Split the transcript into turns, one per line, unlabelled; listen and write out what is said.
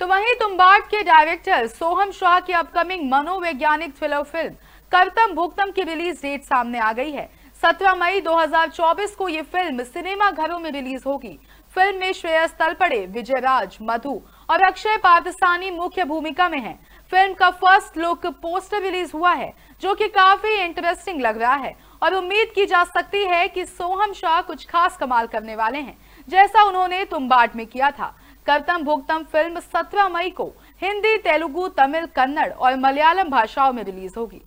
तो वहीं तुम्बाट के डायरेक्टर सोहम शाह की अपकमिंग मनोवैज्ञानिक थ्रिलर फिल्म करतम भुगतम की रिलीज डेट सामने आ गई है 17 मई 2024 को ये फिल्म सिनेमा घरों में रिलीज होगी फिल्म में श्रेयस तलपड़े विजय राज मधु और अक्षय पाकिस्तानी मुख्य भूमिका में हैं। फिल्म का फर्स्ट लुक पोस्टर रिलीज हुआ है जो कि काफी इंटरेस्टिंग लग रहा है और उम्मीद की जा सकती है कि सोहम शाह कुछ खास कमाल करने वाले हैं जैसा उन्होंने तुम्बाट में किया था करतम भुगतम फिल्म 17 मई को हिंदी तेलुगु तमिल कन्नड़ और मलयालम भाषाओं में रिलीज होगी